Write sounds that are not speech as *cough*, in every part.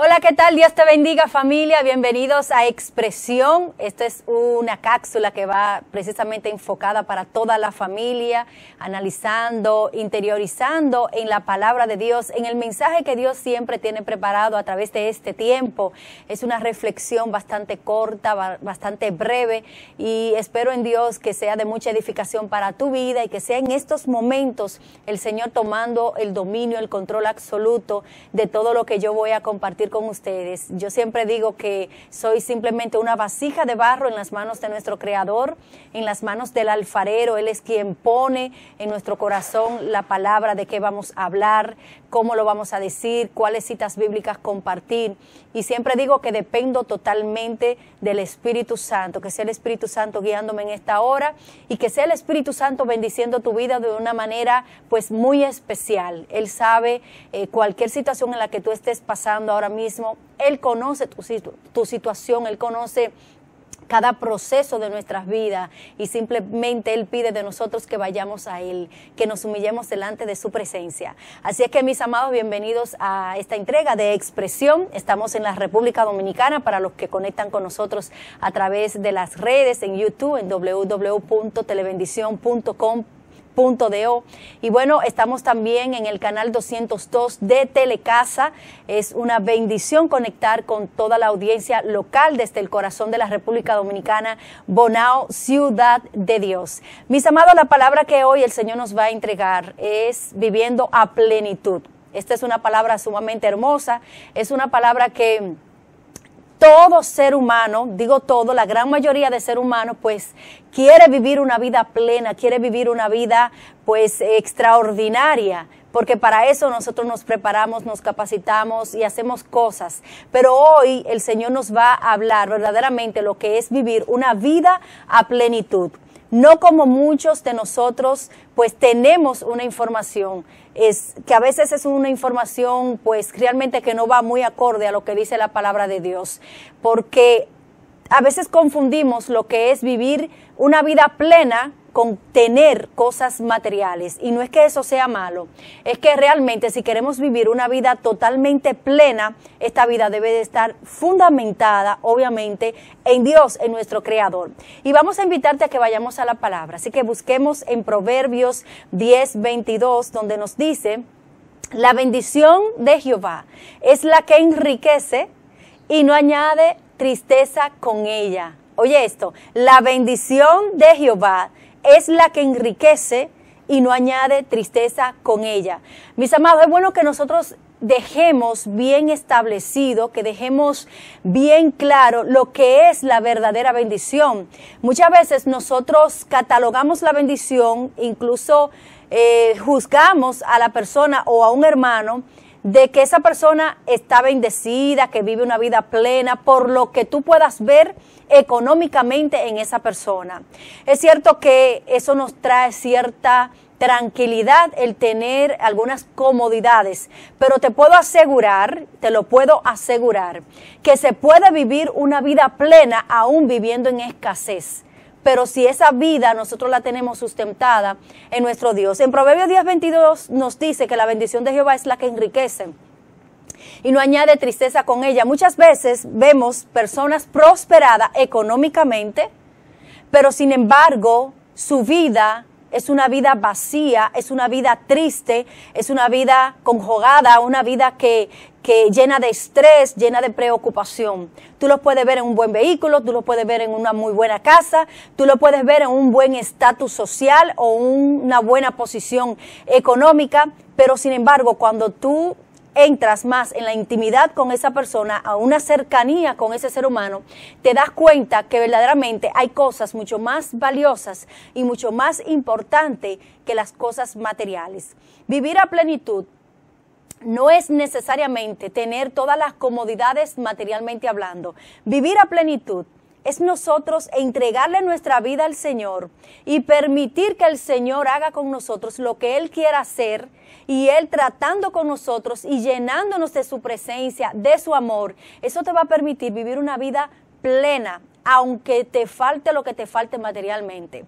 Hola, ¿qué tal? Dios te bendiga familia. Bienvenidos a Expresión. Esta es una cápsula que va precisamente enfocada para toda la familia, analizando, interiorizando en la palabra de Dios, en el mensaje que Dios siempre tiene preparado a través de este tiempo. Es una reflexión bastante corta, bastante breve y espero en Dios que sea de mucha edificación para tu vida y que sea en estos momentos el Señor tomando el dominio, el control absoluto de todo lo que yo voy a compartir con ustedes. Yo siempre digo que soy simplemente una vasija de barro en las manos de nuestro Creador, en las manos del alfarero. Él es quien pone en nuestro corazón la palabra de qué vamos a hablar, cómo lo vamos a decir, cuáles citas bíblicas compartir. Y siempre digo que dependo totalmente del Espíritu Santo, que sea el Espíritu Santo guiándome en esta hora y que sea el Espíritu Santo bendiciendo tu vida de una manera pues muy especial. Él sabe eh, cualquier situación en la que tú estés pasando ahora mismo mismo. Él conoce tu, situación, Él conoce cada proceso de nuestras vidas y simplemente Él pide de nosotros que vayamos a Él, que nos humillemos delante de su presencia. Así es que mis amados, bienvenidos a esta entrega de expresión. Estamos en la República Dominicana para los que conectan con nosotros a través de las redes en YouTube, en www.televendicion.com y bueno, estamos también en el canal 202 de Telecasa. Es una bendición conectar con toda la audiencia local desde el corazón de la República Dominicana, Bonao, ciudad de Dios. Mis amados, la palabra que hoy el Señor nos va a entregar es viviendo a plenitud. Esta es una palabra sumamente hermosa, es una palabra que todo ser humano, digo todo, la gran mayoría de ser humano, pues quiere vivir una vida plena, quiere vivir una vida pues extraordinaria, porque para eso nosotros nos preparamos, nos capacitamos y hacemos cosas. Pero hoy el Señor nos va a hablar verdaderamente lo que es vivir una vida a plenitud no como muchos de nosotros, pues tenemos una información es, que a veces es una información pues realmente que no va muy acorde a lo que dice la palabra de Dios, porque a veces confundimos lo que es vivir una vida plena con tener cosas materiales. Y no es que eso sea malo, es que realmente si queremos vivir una vida totalmente plena, esta vida debe de estar fundamentada, obviamente, en Dios, en nuestro Creador. Y vamos a invitarte a que vayamos a la palabra. Así que busquemos en Proverbios 10, 22, donde nos dice, la bendición de Jehová es la que enriquece y no añade tristeza con ella. Oye esto, la bendición de Jehová es la que enriquece y no añade tristeza con ella. Mis amados, es bueno que nosotros dejemos bien establecido, que dejemos bien claro lo que es la verdadera bendición. Muchas veces nosotros catalogamos la bendición, incluso eh, juzgamos a la persona o a un hermano de que esa persona está bendecida, que vive una vida plena, por lo que tú puedas ver económicamente en esa persona. Es cierto que eso nos trae cierta tranquilidad el tener algunas comodidades, pero te puedo asegurar, te lo puedo asegurar, que se puede vivir una vida plena aún viviendo en escasez pero si esa vida nosotros la tenemos sustentada en nuestro Dios. En Proverbios 10:22 nos dice que la bendición de Jehová es la que enriquece y no añade tristeza con ella. Muchas veces vemos personas prosperadas económicamente, pero sin embargo su vida es una vida vacía, es una vida triste, es una vida conjugada, una vida que, que llena de estrés, llena de preocupación. Tú lo puedes ver en un buen vehículo, tú lo puedes ver en una muy buena casa, tú lo puedes ver en un buen estatus social o una buena posición económica, pero sin embargo, cuando tú entras más en la intimidad con esa persona, a una cercanía con ese ser humano, te das cuenta que verdaderamente hay cosas mucho más valiosas y mucho más importantes que las cosas materiales. Vivir a plenitud no es necesariamente tener todas las comodidades materialmente hablando. Vivir a plenitud es nosotros entregarle nuestra vida al Señor y permitir que el Señor haga con nosotros lo que Él quiera hacer y Él tratando con nosotros y llenándonos de su presencia, de su amor, eso te va a permitir vivir una vida plena, aunque te falte lo que te falte materialmente.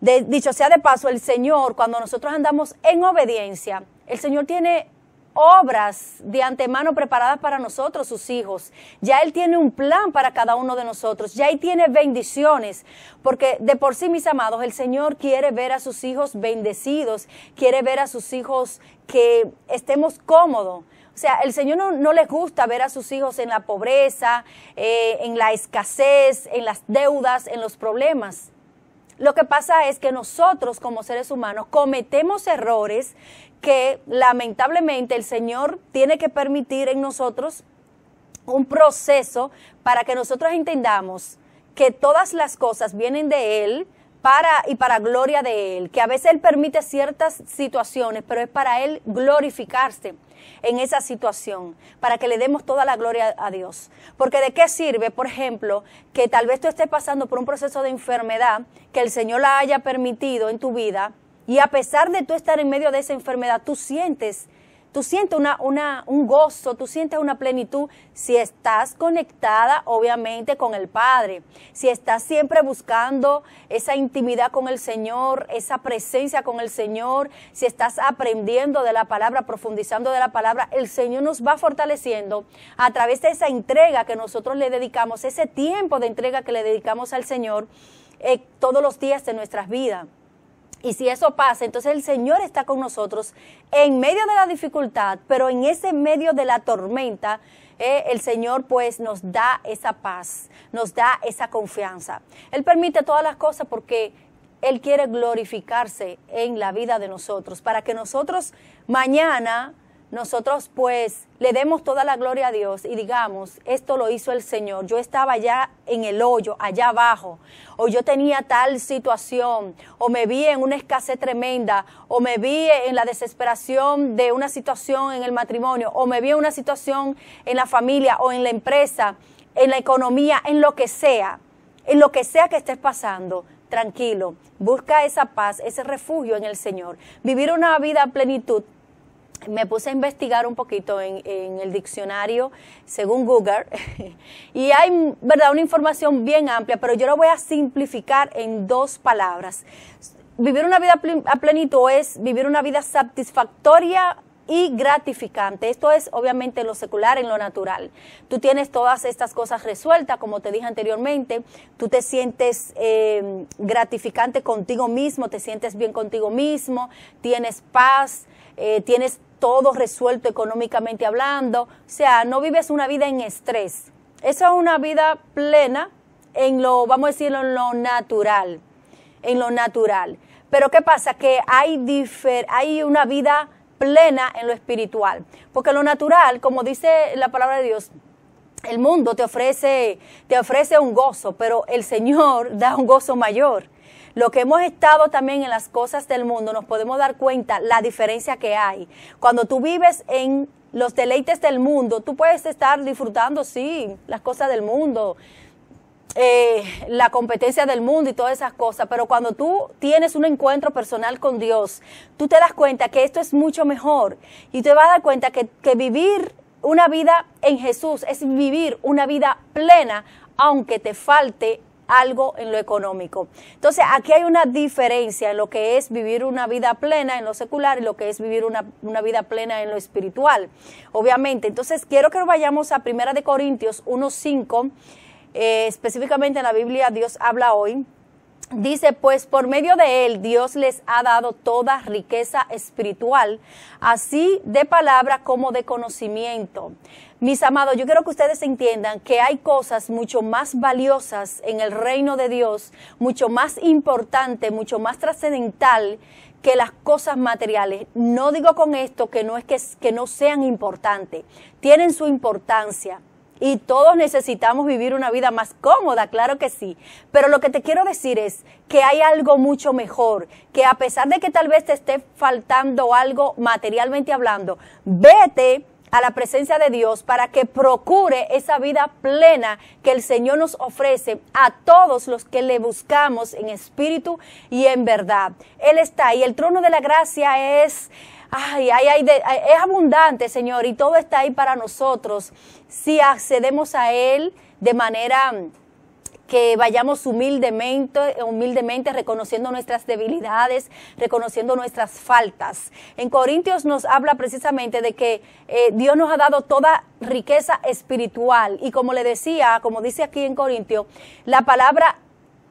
dicho sea de paso, el Señor, cuando nosotros andamos en obediencia, el Señor tiene obras de antemano preparadas para nosotros, sus hijos. Ya Él tiene un plan para cada uno de nosotros. Ya ahí tiene bendiciones. Porque de por sí, mis amados, el Señor quiere ver a sus hijos bendecidos. Quiere ver a sus hijos que estemos cómodos. O sea, el Señor no, no, les gusta ver a sus hijos en la pobreza, eh, en la escasez, en las deudas, en los problemas. Lo que pasa es que nosotros como seres humanos cometemos errores que lamentablemente el Señor tiene que permitir en nosotros un proceso para que nosotros entendamos que todas las cosas vienen de Él para y para gloria de Él, que a veces Él permite ciertas situaciones, pero es para Él glorificarse en esa situación, para que le demos toda la gloria a Dios. Porque de qué sirve, por ejemplo, que tal vez tú estés pasando por un proceso de enfermedad que el Señor la haya permitido en tu vida, y a pesar de tú estar en medio de esa enfermedad, tú sientes, tú sientes una, un gozo, tú sientes una plenitud si estás conectada, obviamente, con el Padre. Si estás siempre buscando esa intimidad con el Señor, esa presencia con el Señor, si estás aprendiendo de la palabra, profundizando de la palabra, el Señor nos va fortaleciendo a través de esa entrega que nosotros le dedicamos, ese tiempo de entrega que le dedicamos al Señor eh, todos los días de nuestras vidas. Y si eso pasa, entonces el Señor está con nosotros en medio de la dificultad, pero en ese medio de la tormenta, eh, el Señor pues nos da esa paz, nos da esa confianza. Él permite todas las cosas porque Él quiere glorificarse en la vida de nosotros, para que nosotros mañana nosotros pues le demos toda la gloria a Dios y digamos, esto lo hizo el Señor, yo estaba allá en el hoyo, allá abajo, o yo tenía tal situación, o me vi en una escasez tremenda, o me vi en la desesperación de una situación en el matrimonio, o me vi en una situación en la familia, o en la empresa, en la economía, en lo que sea, en lo que sea que estés pasando, tranquilo. Busca esa paz, ese refugio en el Señor. Vivir una vida a plenitud me puse a investigar un poquito en, el diccionario según Google *laughs* y hay verdad una información bien amplia, pero yo lo voy a simplificar en dos palabras. Vivir una vida a plenitud es vivir una vida satisfactoria y gratificante. Esto es obviamente lo secular, en lo natural. Tú tienes todas estas cosas resueltas, como te dije anteriormente, tú te sientes eh, gratificante contigo mismo, te sientes bien contigo mismo, tienes paz, eh, tienes todo resuelto económicamente hablando, o sea, no vives una vida en estrés. Esa es una vida plena en lo, vamos a decirlo, en lo natural, en lo natural. Pero ¿qué pasa? Que hay, hay una vida plena en lo espiritual, porque lo natural, como dice la palabra de Dios, el mundo te ofrece, te ofrece un gozo, pero el Señor *laughs* da un gozo mayor lo que hemos estado también en las cosas del mundo, nos podemos dar cuenta la diferencia que hay. Cuando tú vives en los deleites del mundo, tú puedes estar disfrutando, sí, las cosas del mundo, eh, la competencia del mundo y todas esas cosas, pero cuando tú tienes un encuentro personal con Dios, tú te das cuenta que esto es mucho mejor y te vas a dar cuenta que, que vivir una vida en Jesús es vivir una vida plena, aunque te falte algo en lo económico. Entonces, aquí hay una diferencia en lo que es vivir una vida plena en lo secular y lo que es vivir una, una vida plena en lo espiritual, obviamente. Entonces, quiero que vayamos a Primera de Corintios 1.5, eh, específicamente en la Biblia Dios habla hoy. Dice, pues por medio de él Dios les ha dado toda riqueza espiritual, así de palabra como de conocimiento mis amados, yo quiero que ustedes entiendan que hay cosas mucho más valiosas en el reino de Dios, mucho más importante, mucho más trascendental que las cosas materiales. No digo con esto que no es que, que no sean importantes, tienen su importancia. Y todos necesitamos vivir una vida más cómoda, claro que sí. Pero lo que te quiero decir es que hay algo mucho mejor, que a pesar de que tal vez te esté faltando algo materialmente hablando, vete a la presencia de Dios para que procure esa vida plena que el Señor nos ofrece a todos los que le buscamos en espíritu y en verdad. Él está ahí. El trono de la gracia es... Ay, ay, ay, es abundante, Señor, y todo está ahí para nosotros si accedemos a Él de manera que vayamos humildemente, humildemente reconociendo nuestras debilidades, reconociendo nuestras faltas. En Corintios nos habla precisamente de que eh, Dios nos ha dado toda riqueza espiritual y como le decía, como dice aquí en Corintios, la palabra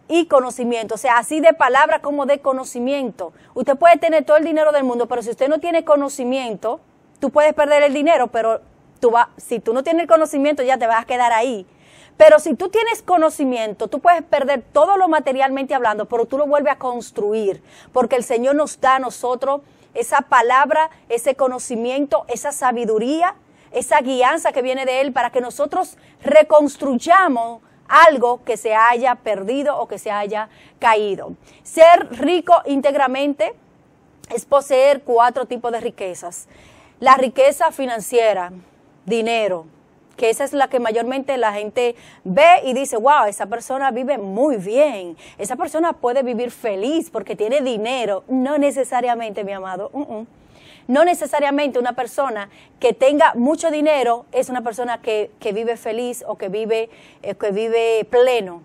y conocimiento, o sea, así de palabra como de conocimiento. Usted puede tener todo el dinero del mundo, pero si usted no tiene conocimiento, tú puedes perder el dinero, pero tú va, si tú no tienes el conocimiento ya te vas a quedar ahí pero si tú tienes conocimiento, tú puedes perder todo lo materialmente hablando, pero tú lo vuelves a construir, porque el Señor nos da a nosotros esa palabra, ese conocimiento, esa sabiduría, esa guianza que viene de Él para que nosotros reconstruyamos algo que se haya perdido o que se haya caído. Ser rico íntegramente es poseer cuatro tipos de riquezas. La riqueza financiera, dinero, que esa es la que mayormente la gente ve y dice, wow, esa persona vive muy bien, esa persona puede vivir feliz porque tiene dinero. No necesariamente, mi amado. No necesariamente una persona que tenga mucho dinero es una persona que, vive feliz o que vive, eh, que vive pleno.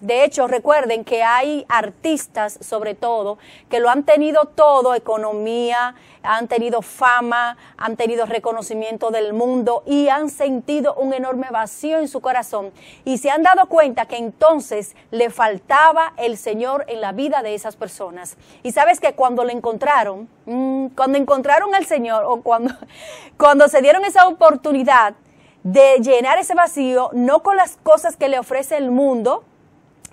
De hecho, recuerden que hay artistas, sobre todo, que lo han tenido todo, economía, han tenido fama, han tenido reconocimiento del mundo y han sentido un enorme vacío en su corazón y se han dado cuenta que entonces le faltaba el Señor en la vida de esas personas. Y sabes que cuando lo encontraron, mm, cuando encontraron al Señor o cuando, *laughs* cuando se dieron esa oportunidad de llenar ese vacío, no con las cosas que le ofrece el mundo,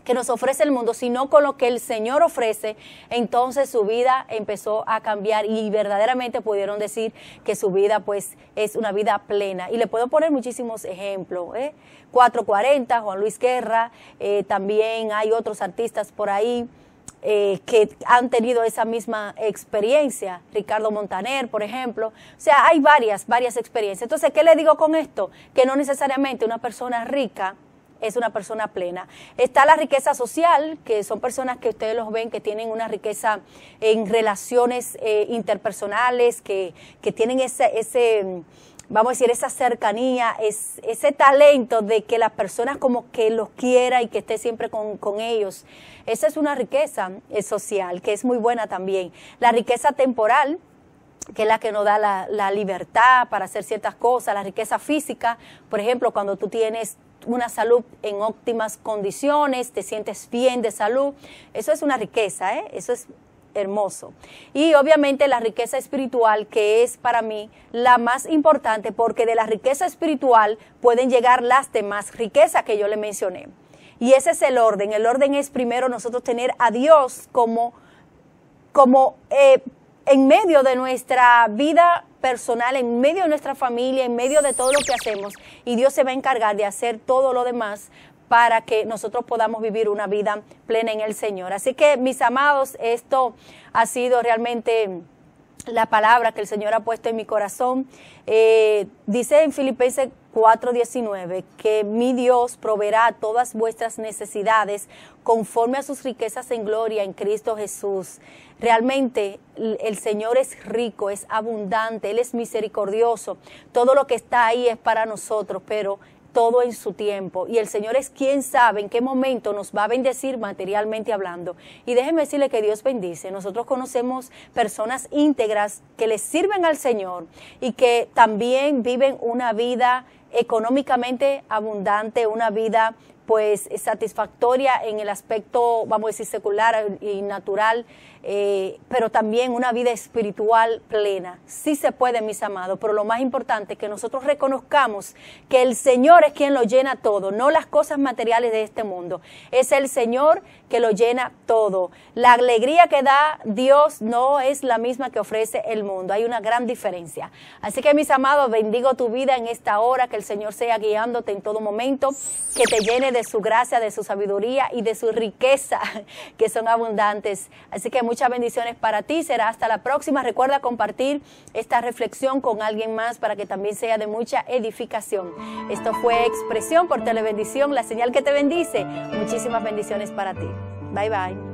que nos ofrece el mundo, sino con lo que el Señor ofrece, entonces su vida empezó a cambiar y verdaderamente pudieron decir que su vida pues es una vida plena. Y le puedo poner muchísimos ejemplos. ¿eh? 440, Juan Luis Guerra, eh, también hay otros artistas por ahí. Eh, que han tenido esa misma experiencia, Ricardo Montaner, por ejemplo. O sea, hay varias, varias experiencias. Entonces, ¿qué le digo con esto? Que no necesariamente una persona rica es una persona plena. Está la riqueza social, que son personas que ustedes los ven que tienen una riqueza en relaciones eh, interpersonales, que, que tienen ese, ese vamos a decir, esa cercanía, ese talento de que las personas como que los quiera y que esté siempre con, ellos. Esa es una riqueza eh, social que es muy buena también. La riqueza temporal, que es la que nos da la, la, libertad para hacer ciertas cosas, la riqueza física, por ejemplo, cuando tú tienes una salud en óptimas condiciones, te sientes bien de salud, eso es una riqueza, ¿eh? eso es hermoso. Y obviamente la riqueza espiritual, que es para mí la más importante, porque de la riqueza espiritual pueden llegar las demás riquezas que yo le mencioné. Y ese es el orden. El orden es primero nosotros tener a Dios como, como eh, en medio de nuestra vida personal, en medio de nuestra familia, en medio de todo lo que hacemos. Y Dios se va a encargar de hacer todo lo demás para que nosotros podamos vivir una vida plena en el Señor. Así que, mis amados, esto ha sido realmente la palabra que el Señor ha puesto en mi corazón. Eh, dice en Filipenses 4:19 que mi Dios proveerá todas vuestras necesidades conforme a sus riquezas en gloria en Cristo Jesús. Realmente el Señor es rico, es abundante, Él es misericordioso. Todo lo que está ahí es para nosotros, pero todo en su tiempo. Y el Señor es quien sabe en qué momento nos va a bendecir materialmente hablando. Y déjeme decirle que Dios bendice. Nosotros conocemos personas íntegras que le sirven al Señor y que también viven una vida económicamente abundante, una vida pues satisfactoria en el aspecto, vamos a decir, secular y natural, eh, pero también una vida espiritual plena. Sí se puede, mis amados, pero lo más importante es que nosotros reconozcamos que el Señor es quien lo llena todo, no las cosas materiales de este mundo. Es el Señor que lo llena todo. La alegría que da Dios no es la misma que ofrece el mundo. Hay una gran diferencia. Así que, mis amados, bendigo tu vida en esta hora, que el Señor sea guiándote en todo momento, que te llene de de su gracia, de su sabiduría y de su riqueza, *laughs* que son abundantes. Así que muchas bendiciones para ti. Será hasta la próxima. Recuerda compartir esta reflexión con alguien más para que también sea de mucha edificación. Esto fue Expresión por Telebendición, la señal que te bendice. Muchísimas bendiciones para ti. Bye bye.